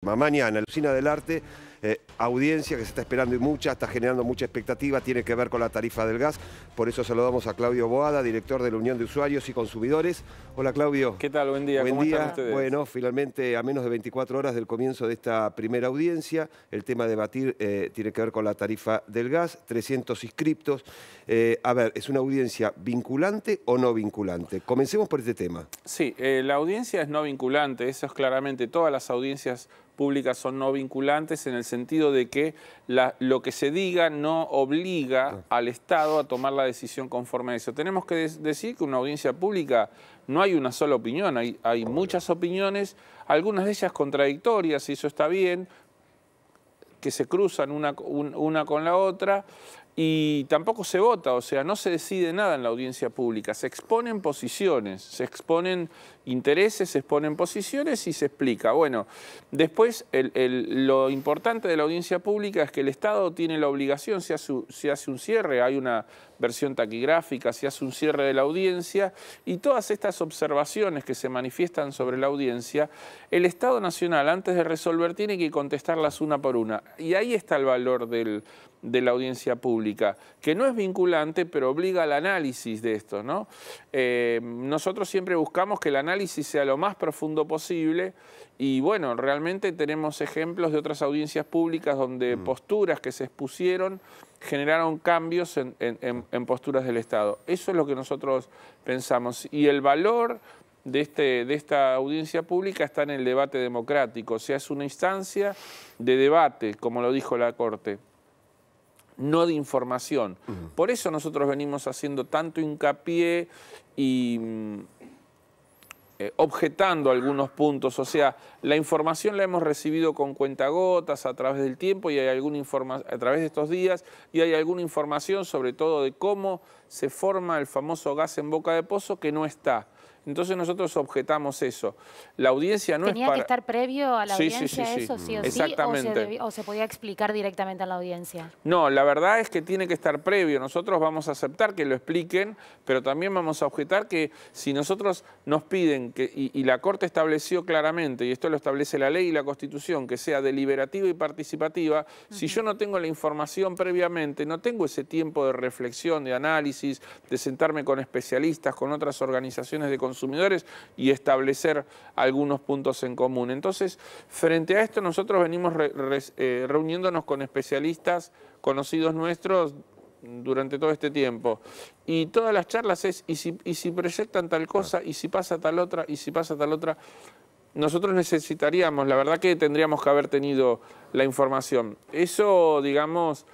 Mañana, en Lucina del Arte, eh, audiencia que se está esperando y mucha, está generando mucha expectativa, tiene que ver con la tarifa del gas. Por eso saludamos a Claudio Boada, director de la Unión de Usuarios y Consumidores. Hola Claudio. ¿Qué tal? Buen día. ¿Cómo Están Bueno, finalmente a menos de 24 horas del comienzo de esta primera audiencia, el tema a debatir eh, tiene que ver con la tarifa del gas, 300 inscriptos. Eh, a ver, ¿es una audiencia vinculante o no vinculante? Comencemos por este tema. Sí, la audiencia es no vinculante, eso es claramente todas las audiencias públicas son no vinculantes en el sentido de que lo que se diga no obliga ah. al Estado a tomar la decisión conforme a eso. Tenemos que decir que una audiencia pública no hay una sola opinión, hay, muchas opiniones, algunas de ellas contradictorias, y eso está bien, que se cruzan una con la otra, y tampoco se vota, o sea, no se decide nada en la audiencia pública, se exponen posiciones, se exponen intereses, se exponen posiciones y se explica. Bueno, después lo importante de la audiencia pública es que el Estado tiene la obligación, se hace, se hace un cierre, hay una versión taquigráfica, se hace un cierre de la audiencia y todas estas observaciones que se manifiestan sobre la audiencia, el Estado Nacional antes de resolver tiene que contestarlas una por una. Y ahí está el valor del de la audiencia pública, que no es vinculante, pero obliga al análisis de esto. ¿no? Eh, nosotros siempre buscamos que el análisis sea lo más profundo posible y bueno, realmente tenemos ejemplos de otras audiencias públicas donde mm. posturas que se expusieron generaron cambios en, posturas del Estado. Eso es lo que nosotros pensamos. Y el valor de, este, de, esta audiencia pública está en el debate democrático, o sea, es una instancia de debate, como lo dijo la Corte no de información. Por eso nosotros venimos haciendo tanto hincapié y mm, eh, objetando algunos puntos. O sea, la información la hemos recibido con cuentagotas a través del tiempo y hay alguna a través de estos días y hay alguna información sobre todo de cómo se forma el famoso gas en boca de pozo que no está. Entonces nosotros objetamos eso. La audiencia no ¿Tenía es para... que estar previo a la audiencia eso, sí o Exactamente. sí? O se, podía explicar directamente a la audiencia? No, la verdad es que tiene que estar previo. Nosotros vamos a aceptar que lo expliquen, pero también vamos a objetar que si nosotros nos piden, que, y, la Corte estableció claramente, y esto lo establece la ley y la Constitución, que sea deliberativa y participativa, si yo no tengo la información previamente, no tengo ese tiempo de reflexión, de análisis, de sentarme con especialistas, con otras organizaciones de consultoría, consumidores y establecer algunos puntos en común. Entonces, frente a esto nosotros venimos eh, reuniéndonos con especialistas conocidos nuestros durante todo este tiempo. Y todas las charlas es, y y si proyectan tal cosa, y si pasa tal otra, y si pasa tal otra, nosotros necesitaríamos, la verdad que tendríamos que haber tenido la información. Eso, digamos,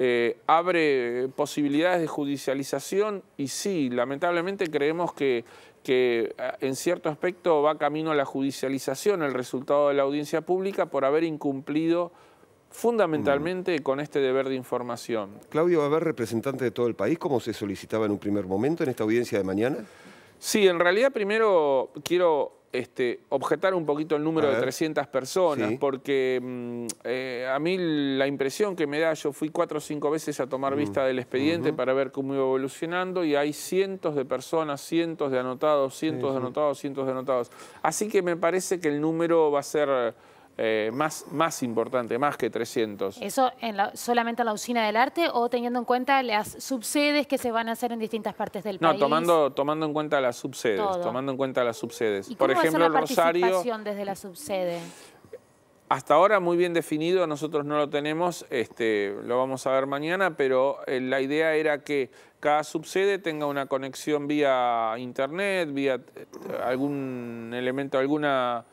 eh, abre posibilidades de judicialización y sí, lamentablemente creemos que, eh, en cierto aspecto va camino a la judicialización el resultado de la audiencia pública por haber incumplido fundamentalmente mm. con este deber de información. Claudio, ¿va a haber representante de todo el país como se solicitaba en un primer momento en esta audiencia de mañana? Sí, en realidad primero quiero este, objetar un poquito el número de 300 personas, porque mm, eh, a mí la impresión que me da, yo fui cuatro o cinco veces a tomar mm. vista del expediente para ver cómo iba evolucionando y hay cientos de personas, cientos de anotados, cientos de anotados, cientos de anotados. Así que me parece que el número va a ser eh, más, más importante, más que 300. ¿Eso solamente en la usina del arte o teniendo en cuenta las subsedes que se van a hacer en distintas partes del país? No, tomando, tomando en cuenta las subsedes. Tomando en cuenta las Por cómo ejemplo, va la Rosario. desde la subsede? Hasta ahora muy bien definido, nosotros no lo tenemos, este, lo vamos a ver mañana, pero eh, la idea era que cada subsede tenga una conexión vía internet, vía eh, algún elemento, alguna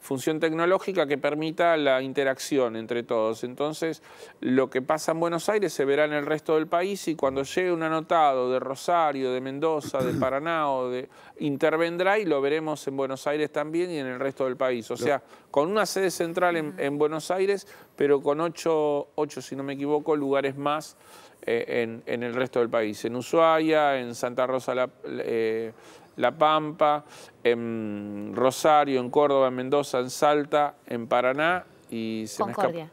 función tecnológica que permita la interacción entre todos. Entonces, lo que pasa en Buenos Aires se verá en el resto del país y cuando llegue un anotado de Rosario, de Mendoza, de Paraná o de intervendrá y lo veremos en Buenos Aires también y en el resto del país. O sea, con una sede central en, Buenos Aires, pero con ocho, ocho, si no me equivoco, lugares más eh, en, el resto del país. En Ushuaia, en Santa Rosa, la, eh, la Pampa, en Rosario, en Córdoba, en Mendoza, en Salta, en Paraná y se Concordia.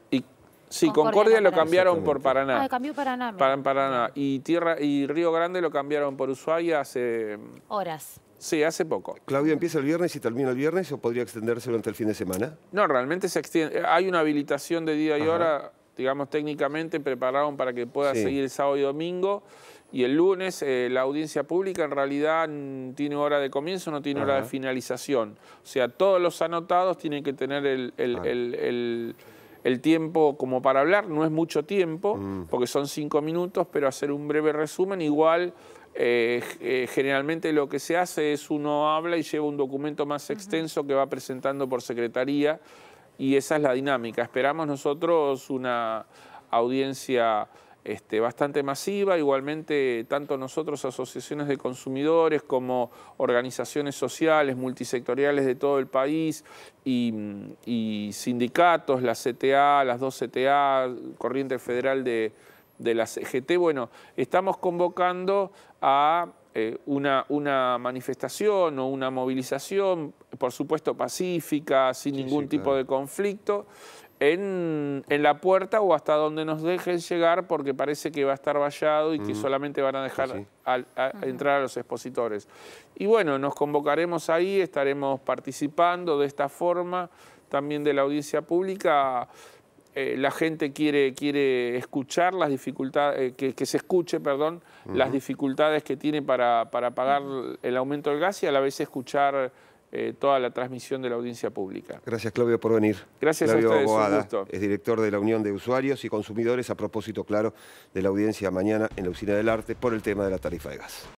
sí, Concordia, lo cambiaron por Paraná. Ah, cambió Paraná. Para, Paraná. Y, tierra, y Río Grande lo cambiaron por Ushuaia hace... Horas. Sí, hace poco. ¿Claudia empieza el viernes y termina el viernes o podría extenderse durante el fin de semana? No, realmente se extiende. Eh, hay una habilitación de día y hora, digamos técnicamente, prepararon para que pueda seguir el sábado y domingo y el lunes eh, la audiencia pública en realidad mm, tiene hora de comienzo, no tiene hora de finalización. O sea, todos los anotados tienen que tener el, tiempo como para hablar, no es mucho tiempo, mm. porque son cinco minutos, pero hacer un breve resumen igual... Eh, eh, generalmente lo que se hace es uno habla y lleva un documento más extenso que va presentando por secretaría y esa es la dinámica. Esperamos nosotros una audiencia este, bastante masiva. Igualmente, tanto nosotros, asociaciones de consumidores, como organizaciones sociales, multisectoriales de todo el país, y, sindicatos, la CTA, las dos CTA, Corriente Federal de, de la CGT, bueno, estamos convocando a eh, una, una, manifestación o una movilización, por supuesto pacífica, sin ningún tipo de conflicto, en, la puerta o hasta donde nos dejen llegar porque parece que va a estar vallado y que solamente van a pues dejar entrar a los expositores. Y bueno, nos convocaremos ahí, estaremos participando de esta forma también de la audiencia pública. Eh, la gente quiere, quiere escuchar las dificultades, eh, que, se escuche, perdón, las dificultades que tiene para, pagar el aumento del gas y a la vez escuchar eh, toda la transmisión de la audiencia pública. Gracias, Claudio, por venir. Gracias a ustedes, Es director de la Unión de Usuarios y Consumidores, a propósito, claro, de la audiencia mañana en la Usina del Arte por el tema de la tarifa de gas.